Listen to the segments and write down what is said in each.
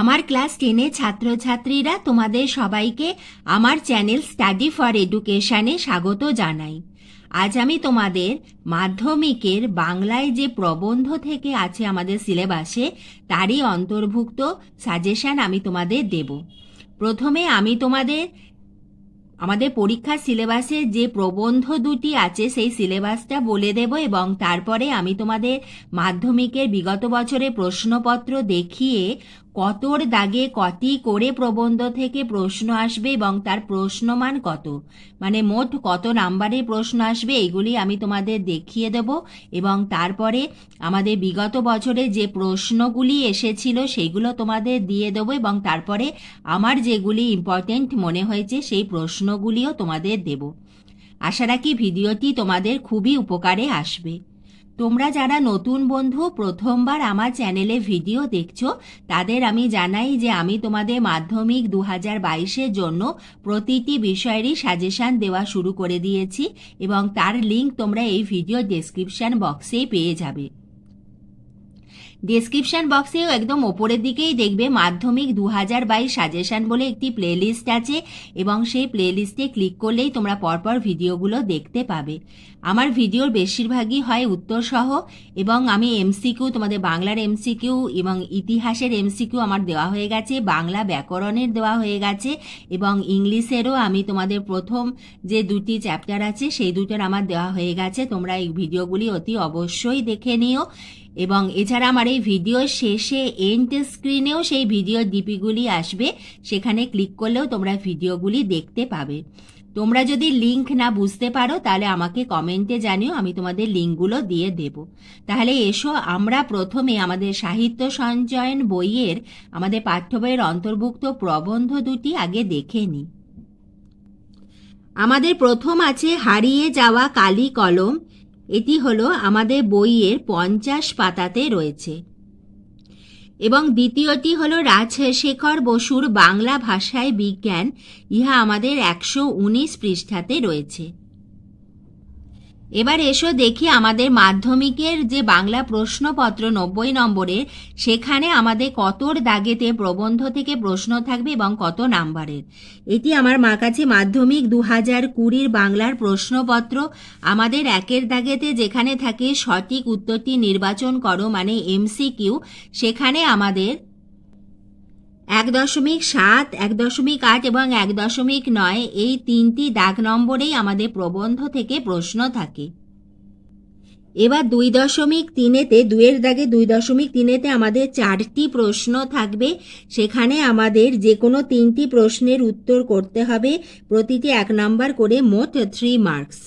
আমার ক্লাস টেনে ছাত্রছাত্রীরা তোমাদের সবাইকে আমার চ্যানেল স্টাডি ফর এডুকেশানে স্বাগত জানাই আজ আমি তোমাদের মাধ্যমিকের বাংলায় যে প্রবন্ধ থেকে আছে আমাদের সিলেবাসে তারই অন্তর্ভুক্ত সাজেশন আমি তোমাদের দেব প্রথমে আমি তোমাদের আমাদের পরীক্ষার সিলেবাসে যে প্রবন্ধ দুটি আছে সেই সিলেবাসটা বলে দেব এবং তারপরে আমি তোমাদের মাধ্যমিকের বিগত বছরে প্রশ্নপত্র দেখিয়ে কতর দাগে কটি করে প্রবন্ধ থেকে প্রশ্ন আসবে এবং তার প্রশ্নমান কত মানে মোট কত নাম্বারে প্রশ্ন আসবে এগুলি আমি তোমাদের দেখিয়ে দেব এবং তারপরে আমাদের বিগত বছরে যে প্রশ্নগুলি এসেছিল সেগুলো তোমাদের দিয়ে দেবো এবং তারপরে আমার যেগুলি ইম্পর্টেন্ট মনে হয়েছে সেই প্রশ্নগুলিও তোমাদের দেব আশা রাখি ভিডিওটি তোমাদের খুবই উপকারে আসবে তোমরা যারা নতুন বন্ধু প্রথমবার আমার চ্যানেলে ভিডিও দেখছো তাদের আমি জানাই যে আমি তোমাদের মাধ্যমিক দু হাজার বাইশের জন্য প্রতিটি বিষয়েরই সাজেশান দেওয়া শুরু করে দিয়েছি এবং তার লিঙ্ক তোমরা এই ভিডিও ডেসক্রিপশন বক্সেই পেয়ে যাবে ডেসক্রিপশন বক্সেও একদম ওপরের দিকেই দেখবে মাধ্যমিক দু হাজার বাইশ সাজেশন বলে একটি প্লেলিস্ট আছে এবং সেই প্লেলিস্টে ক্লিক করলেই তোমরা পরপর ভিডিওগুলো দেখতে পাবে আমার ভিডিওর বেশিরভাগই হয় উত্তর সহ এবং আমি এমসিকিউ তোমাদের বাংলার এমসিকিউ এবং ইতিহাসের এমসিকিউ আমার দেওয়া হয়ে গেছে বাংলা ব্যাকরণের দেওয়া হয়ে গেছে এবং ইংলিশেরও আমি তোমাদের প্রথম যে দুটি চ্যাপ্টার আছে সেই দুটোর আমার দেওয়া হয়ে গেছে তোমরা এই ভিডিওগুলি অতি অবশ্যই দেখে নিও এবং এছাড়া আমার এই ভিডিও শেষে এন্ড স্ক্রিনেও সেই ভিডিও ডিপিগুলি আসবে সেখানে ক্লিক করলেও তোমরা ভিডিওগুলি দেখতে পাবে তোমরা যদি লিঙ্ক না বুঝতে পারো তাহলে আমাকে কমেন্টে জানিও আমি তোমাদের লিঙ্কগুলো দিয়ে দেব তাহলে এসো আমরা প্রথমে আমাদের সাহিত্য সঞ্চয়ন বইয়ের আমাদের পাঠ্য বইয়ের অন্তর্ভুক্ত প্রবন্ধ দুটি আগে দেখে নিই আমাদের প্রথম আছে হারিয়ে যাওয়া কালি কলম এটি হলো আমাদের বইয়ের পঞ্চাশ পাতাতে রয়েছে এবং দ্বিতীয়টি হল রাজশেখর বসুর বাংলা ভাষায় বিজ্ঞান ইহা আমাদের একশো উনিশ পৃষ্ঠাতে রয়েছে এবার এসো দেখি আমাদের মাধ্যমিকের যে বাংলা প্রশ্নপত্র নব্বই নম্বরের সেখানে আমাদের কতর দাগেতে প্রবন্ধ থেকে প্রশ্ন থাকবে এবং কত নাম্বারের এটি আমার মা কাছে মাধ্যমিক দু হাজার কুড়ির বাংলার প্রশ্নপত্র আমাদের একের দাগেতে যেখানে থাকে সঠিক উত্তরটি নির্বাচন করো মানে এমসিকিউ সেখানে আমাদের এক দশমিক সাত এক দশমিক আট এবং এক দশমিক নয় এই তিনটি দাগ নম্বরেই আমাদের প্রবন্ধ থেকে প্রশ্ন থাকে এবার দুই দশমিক তিনেতে দুয়ের দাগে দুই দশমিক তিনেতে আমাদের চারটি প্রশ্ন থাকবে সেখানে আমাদের যে কোনো তিনটি প্রশ্নের উত্তর করতে হবে প্রতিটি এক নাম্বার করে মোট থ্রি মার্কস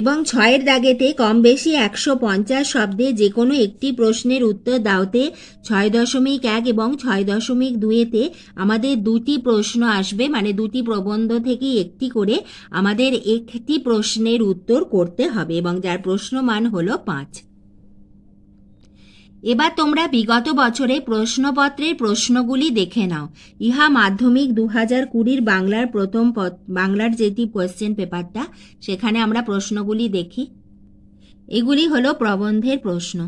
এবং ছয়ের দাগেতে কম বেশি একশো পঞ্চাশ শব্দে যে কোনো একটি প্রশ্নের উত্তর দাওতে ছয় দশমিক এক এবং ছয় দশমিক দুয়েতে আমাদের দুটি প্রশ্ন আসবে মানে দুটি প্রবন্ধ থেকে একটি করে আমাদের একটি প্রশ্নের উত্তর করতে হবে এবং যার প্রশ্ন মান হলো পাঁচ এবার তোমরা বিগত বছরে প্রশ্নপত্রের প্রশ্নগুলি দেখে নাও ইহা মাধ্যমিক দু হাজার কুড়ির বাংলার প্রথম বাংলার যেটি কোয়েশ্চেন পেপারটা সেখানে আমরা প্রশ্নগুলি দেখি এগুলি হল প্রবন্ধের প্রশ্ন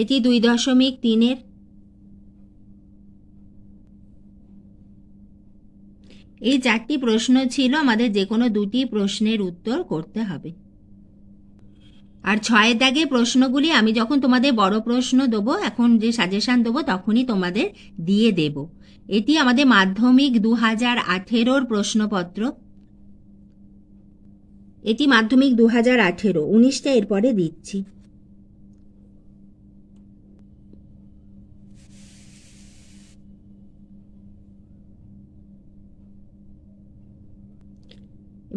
এটি দুই দশমিক তিনের এই চারটি প্রশ্ন ছিল আমাদের যে কোনো দুটি প্রশ্নের উত্তর করতে হবে আর ছয় দাগে প্রশ্নগুলি আমি যখন তোমাদের বড় প্রশ্ন দেবো এখন যে সাজেশান দেবো তখনই তোমাদের দিয়ে দেব এটি আমাদের মাধ্যমিক দু হাজার আঠেরোর প্রশ্নপত্র এটি মাধ্যমিক দু হাজার আঠেরো উনিশটা এরপরে দিচ্ছি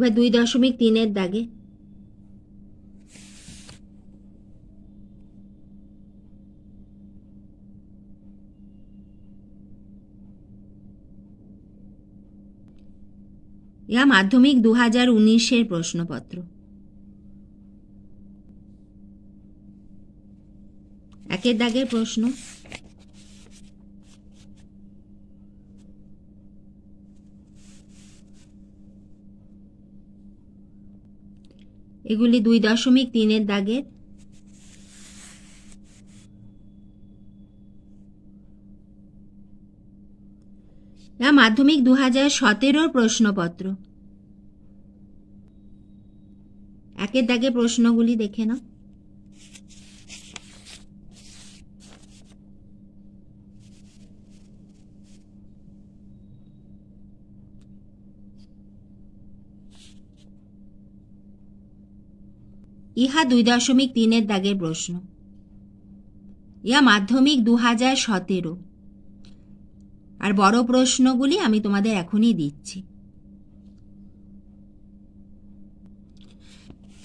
বা দুই দশমিক তিনের দাগে ইয়া মাধ্যমিক দু হাজার উনিশের প্রশ্নপত্র একের দাগের প্রশ্ন এগুলি দুই দশমিক তিনের দাগের মাধ্যমিক দু হাজার সতেরোর প্রশ্নপত্র একের দাগে প্রশ্নগুলি দেখে নাও ইহা দুই দশমিক তিনের দাগের প্রশ্ন ইয়া মাধ্যমিক দু হাজার সতেরো আর বড় প্রশ্নগুলি আমি তোমাদের এখনই দিচ্ছি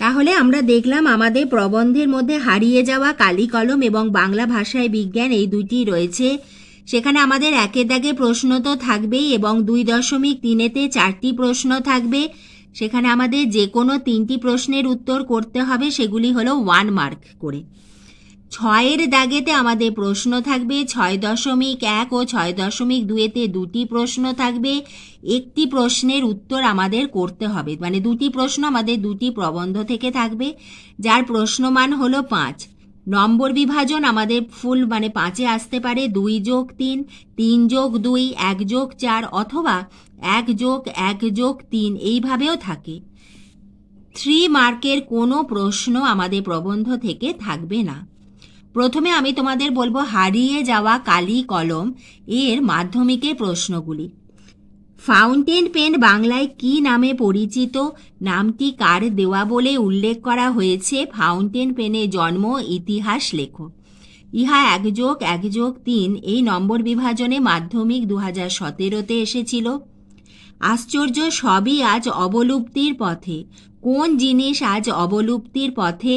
তাহলে আমরা দেখলাম আমাদের প্রবন্ধের মধ্যে হারিয়ে যাওয়া কালি কলম এবং বাংলা ভাষায় বিজ্ঞান এই দুইটি রয়েছে সেখানে আমাদের একের দাগে প্রশ্ন তো থাকবেই এবং দুই দশমিক তিনেতে চারটি প্রশ্ন থাকবে সেখানে আমাদের যে কোনো তিনটি প্রশ্নের উত্তর করতে হবে সেগুলি হলো ওয়ান মার্ক করে ছয়ের দাগেতে আমাদের প্রশ্ন থাকবে ছয় দশমিক এক ও ছয় দশমিক দুয়েতে দুটি প্রশ্ন থাকবে একটি প্রশ্নের উত্তর আমাদের করতে হবে মানে দুটি প্রশ্ন আমাদের দুটি প্রবন্ধ থেকে থাকবে যার প্রশ্নমান হলো পাঁচ নম্বর বিভাজন আমাদের ফুল মানে পাঁচে আসতে পারে দুই যোগ তিন তিন যোগ দুই এক যোগ চার অথবা এক যোগ এক যোগ তিন এইভাবেও থাকে থ্রি মার্কের কোনো প্রশ্ন আমাদের প্রবন্ধ থেকে থাকবে না প্রথমে আমি তোমাদের বলবো হারিয়ে যাওয়া কালি কলম এর মাধ্যমিকের প্রশ্নগুলি ফাউন্টেন পেন বাংলায় কি নামে পরিচিত নামটি কার দেওয়া বলে উল্লেখ করা হয়েছে ফাউন্টেন পেনে জন্ম ইতিহাস লেখক ইহা এক যোগ এক যোগ তিন এই নম্বর বিভাজনে মাধ্যমিক দু হাজার সতেরোতে এসেছিল আশ্চর্য সবই আজ অবলুপ্তির পথে কোন জিনিস আজ অবলুপ্তির পথে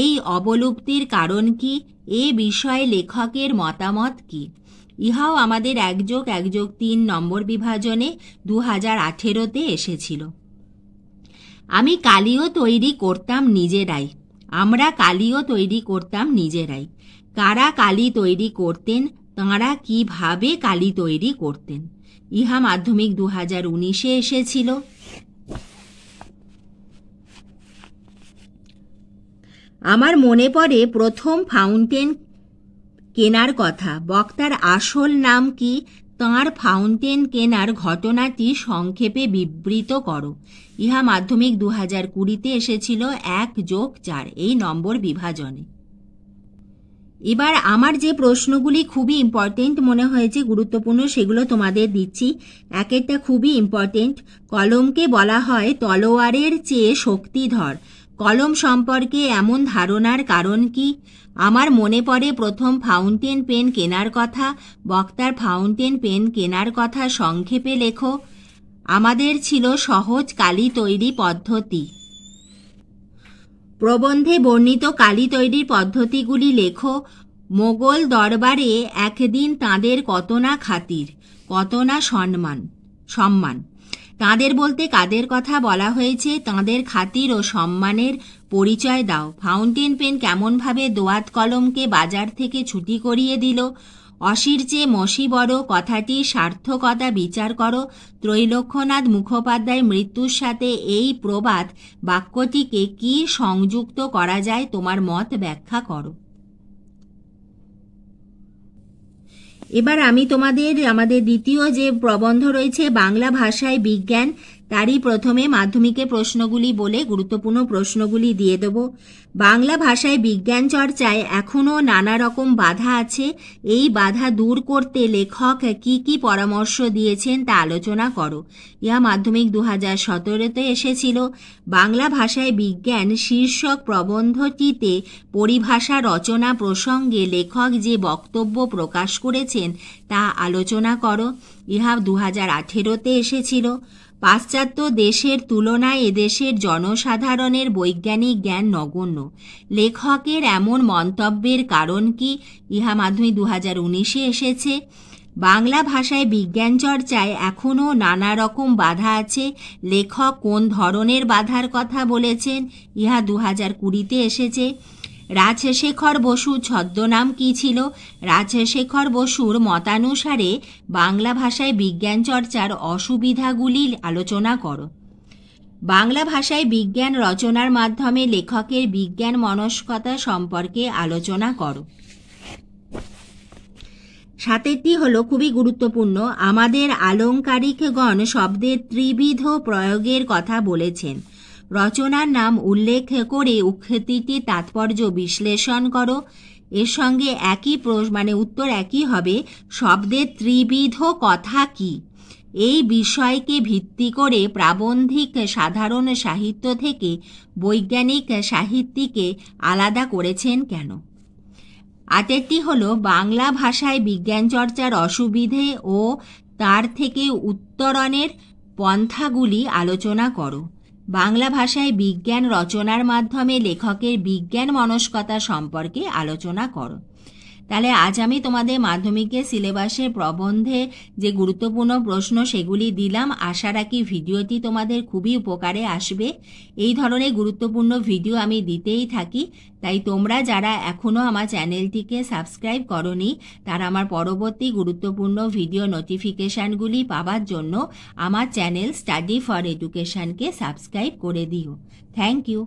এই অবলুপ্তির কারণ কি এ বিষয়ে লেখকের মতামত কী ইহাও আমাদের একযোগ একযোগ তিন নম্বর বিভাজনে দু হাজার আঠেরোতে এসেছিল আমি কালিও তৈরি করতাম নিজেরাই আমরা কালিও তৈরি করতাম নিজেরাই কারা কালি তৈরি করতেন তাঁরা কিভাবে কালি তৈরি করতেন ইহা মাধ্যমিক দু হাজার উনিশে এসেছিল আমার মনে পড়ে প্রথম ফাউন্টেন কেনার কথা বক্তার আসল নাম কি তাঁর ফাউন্টেন কেনার ঘটনাটি সংক্ষেপে বিবৃত করো ইহা মাধ্যমিক দু হাজার কুড়িতে এসেছিল এক যোগ চার এই নম্বর বিভাজনে এবার আমার যে প্রশ্নগুলি খুবই ইম্পর্টেন্ট মনে হয়েছে গুরুত্বপূর্ণ সেগুলো তোমাদের দিচ্ছি একেরটা খুবই ইম্পর্টেন্ট কলমকে বলা হয় তলোয়ারের চেয়ে শক্তিধর কলম সম্পর্কে এমন ধারণার কারণ কি আমার মনে পড়ে প্রথম ফাউন্টেন পেন কেনার কথা বক্তার ফাউন্টেন পেন কেনার কথা সংক্ষেপে লেখো আমাদের ছিল সহজ কালি তৈরি পদ্ধতি প্রবন্ধে বর্ণিত কালি তৈরির পদ্ধতিগুলি লেখো মোগল দরবারে একদিন তাঁদের কত না খাতির কত না সম্মান সম্মান তাদের বলতে কাদের কথা বলা হয়েছে তাদের খাতির ও সম্মানের পরিচয় দাও ফাউন্টেন পেন কেমনভাবে দোয়াত কলমকে বাজার থেকে ছুটি করিয়ে দিল অসির চেয়ে মসি বড় কথাটি সার্থকতা বিচার করো ত্রৈলক্ষ্যনাথ মুখোপাধ্যায় মৃত্যুর সাথে এই প্রবাদ বাক্যটিকে কি সংযুক্ত করা যায় তোমার মত ব্যাখ্যা করো এবার আমি তোমাদের আমাদের দ্বিতীয় যে প্রবন্ধ রয়েছে বাংলা ভাষায় বিজ্ঞান তারই প্রথমে মাধ্যমিকে প্রশ্নগুলি বলে গুরুত্বপূর্ণ প্রশ্নগুলি দিয়ে দেব বাংলা ভাষায় বিজ্ঞান চর্চায় এখনও নানা রকম বাধা আছে এই বাধা দূর করতে লেখক কি কি পরামর্শ দিয়েছেন তা আলোচনা করো ইহা মাধ্যমিক দু হাজার সতেরোতে এসেছিল বাংলা ভাষায় বিজ্ঞান শীর্ষক প্রবন্ধটিতে পরিভাষা রচনা প্রসঙ্গে লেখক যে বক্তব্য প্রকাশ করেছেন তা আলোচনা করো ইহা দু হাজার আঠেরোতে এসেছিল পাশ্চাত্য দেশের তুলনায় এদেশের জনসাধারণের বৈজ্ঞানিক জ্ঞান নগণ্য লেখকের এমন মন্তব্যের কারণ কি ইহা মাধ্যমিক দু হাজার উনিশে এসেছে বাংলা ভাষায় বিজ্ঞান চর্চায় এখনও নানা রকম বাধা আছে লেখক কোন ধরনের বাধার কথা বলেছেন ইহা দু হাজার কুড়িতে এসেছে রাজশেখর বসু ছদ্মনাম কি ছিল রাজশেখর বসুর মতানুসারে বাংলা ভাষায় বিজ্ঞান চর্চার অসুবিধাগুলি আলোচনা করো বাংলা ভাষায় বিজ্ঞান রচনার মাধ্যমে লেখকের বিজ্ঞান মনস্কতা সম্পর্কে আলোচনা করো সাতেরটি হল খুবই গুরুত্বপূর্ণ আমাদের আলঙ্কারিকগণ শব্দের ত্রিবিধ প্রয়োগের কথা বলেছেন রচনার নাম উল্লেখ করে উক্ষতিটি তাৎপর্য বিশ্লেষণ করো এর সঙ্গে একই মানে উত্তর একই হবে শব্দের ত্রিবিধ কথা কি এই বিষয়কে ভিত্তি করে প্রাবন্ধিক সাধারণ সাহিত্য থেকে বৈজ্ঞানিক সাহিত্যিকে আলাদা করেছেন কেন আটেরটি হল বাংলা ভাষায় বিজ্ঞান চর্চার অসুবিধে ও তার থেকে উত্তরণের পন্থাগুলি আলোচনা করো বাংলা ভাষায় বিজ্ঞান রচনার মাধ্যমে লেখকের বিজ্ঞান মনস্কতা সম্পর্কে আলোচনা করো তাহলে আজ আমি তোমাদের মাধ্যমিকের সিলেবাসের প্রবন্ধে যে গুরুত্বপূর্ণ প্রশ্ন সেগুলি দিলাম আশা রাখি ভিডিওটি তোমাদের খুবই উপকারে আসবে এই ধরনের গুরুত্বপূর্ণ ভিডিও আমি দিতেই থাকি তাই তোমরা যারা এখনও আমার চ্যানেলটিকে সাবস্ক্রাইব করনি তারা আমার পরবর্তী গুরুত্বপূর্ণ ভিডিও নোটিফিকেশানগুলি পাওয়ার জন্য আমার চ্যানেল স্টাডি ফর এডুকেশানকে সাবস্ক্রাইব করে দিও থ্যাংক ইউ